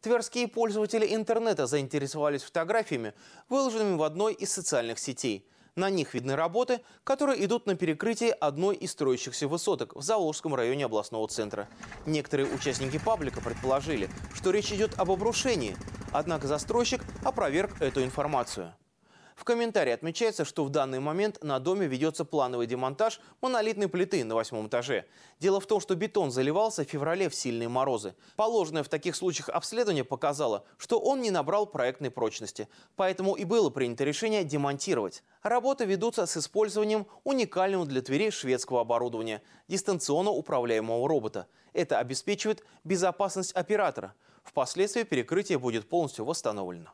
Тверские пользователи интернета заинтересовались фотографиями, выложенными в одной из социальных сетей. На них видны работы, которые идут на перекрытие одной из строящихся высоток в Заволжском районе областного центра. Некоторые участники паблика предположили, что речь идет об обрушении, однако застройщик опроверг эту информацию. В комментарии отмечается, что в данный момент на доме ведется плановый демонтаж монолитной плиты на восьмом этаже. Дело в том, что бетон заливался в феврале в сильные морозы. Положенное в таких случаях обследование показало, что он не набрал проектной прочности. Поэтому и было принято решение демонтировать. Работы ведутся с использованием уникального для Твери шведского оборудования – дистанционно управляемого робота. Это обеспечивает безопасность оператора. Впоследствии перекрытие будет полностью восстановлено.